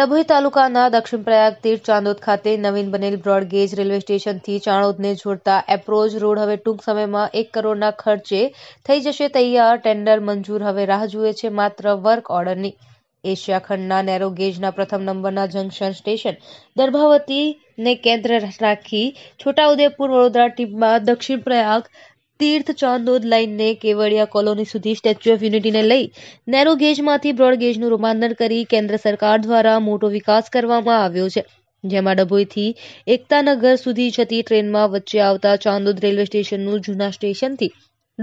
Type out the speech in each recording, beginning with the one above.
ડભોઈ તાલુકાના દક્ષિણપ્રયાગ તીર્થ ચાંદોદ ખાતે નવીન બનેલ બ્રોડગેજ રેલવે સ્ટેશનથી ચાણોદને જોડતા એપ્રોચ રોડ હવે ટૂંક સમયમાં એક કરોડના ખર્ચે થઈ જશે તૈયાર ટેન્ડર મંજૂર હવે રાહ જુએ છે માત્ર વર્ક ઓર્ડરની એશિયા ખંડના નેરો ગેજના પ્રથમ નંબરના જંકશન સ્ટેશન દર્ભાવતીને કેન્દ્ર રાખી છોટાઉદેપુર વડોદરા ટીમમાં દક્ષિણ પ્રયાગ તીર્થ ચાંદોદ લાઈનને કેવડિયા કોલોની સુધી સ્ટેચ્યુ ઓફ યુનિટીને લઈ નેરો ગેજમાંથી બ્રોડ ગેજનું રૂપાંતર કરી કેન્દ્ર સરકાર દ્વારા મોટો વિકાસ કરવામાં આવ્યો છે જેમાં ડભોઈથી એકતાનગર સુધી જતી ટ્રેનમાં વચ્ચે આવતા ચાંદોદ રેલવે સ્ટેશનનું જૂના સ્ટેશનથી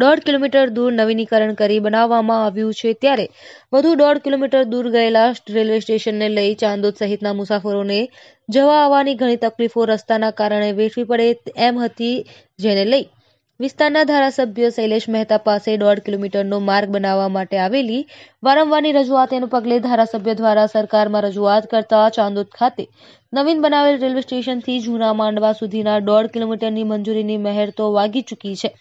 દોઢ કિલોમીટર દૂર નવીનીકરણ કરી બનાવવામાં આવ્યું છે ત્યારે વધુ દોઢ કિલોમીટર દૂર ગયેલા રેલવે સ્ટેશનને લઈ ચાંદોદ સહિતના મુસાફરોને જવા આવવાની ઘણી તકલીફો રસ્તાના કારણે વેઠવી પડે એમ હતી જેને લઈ વિસ્તારના ધારાસભ્ય શૈલેષ મહેતા પાસે દોઢ કિલોમીટરનો માર્ગ બનાવવા માટે આવેલી વારંવારની રજૂઆત એનું પગલે ધારાસભ્ય દ્વારા સરકારમાં રજૂઆત કરતા ચાંદોદ ખાતે નવીન બનાવેલ રેલવે સ્ટેશનથી જૂના માંડવા સુધીના દોઢ કિલોમીટરની મંજૂરીની મહેર તો વાગી ચૂકી છે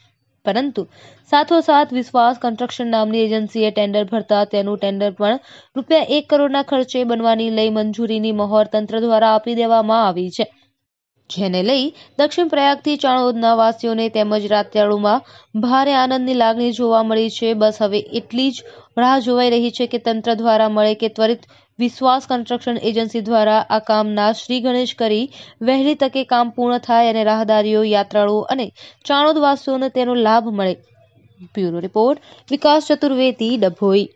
પરંતુ સાથોસાથ વિશ્વાસ કન્સ્ટ્રક્શન નામની એજન્સીએ ટેન્ડર ભરતા તેનું ટેન્ડર પણ રૂપિયા એક કરોડના ખર્ચે બનવાની લઈ મંજૂરીની મહોર તંત્ર દ્વારા આપી દેવામાં આવી છે જેને લઈ દક્ષિણ પ્રયાગથી ચાણોદના વાસીઓને તેમજ રાત્યાળુમાં ભારે આનંદની લાગણી જોવા મળી છે બસ હવે એટલી જ રાહ જોવાઈ રહી છે કે તંત્ર દ્વારા મળે કે ત્વરિત વિશ્વાસ કન્સ્ટ્રક્શન એજન્સી દ્વારા આ કામના શ્રી ગણેશ કરી વહેલી તકે કામ પૂર્ણ થાય અને રાહદારીઓ યાત્રાળુઓ અને ચાણોદવાસીઓને તેનો લાભ મળે બ્યુરો રિપોર્ટ વિકાસ ચતુર્વેદી ડભોઈ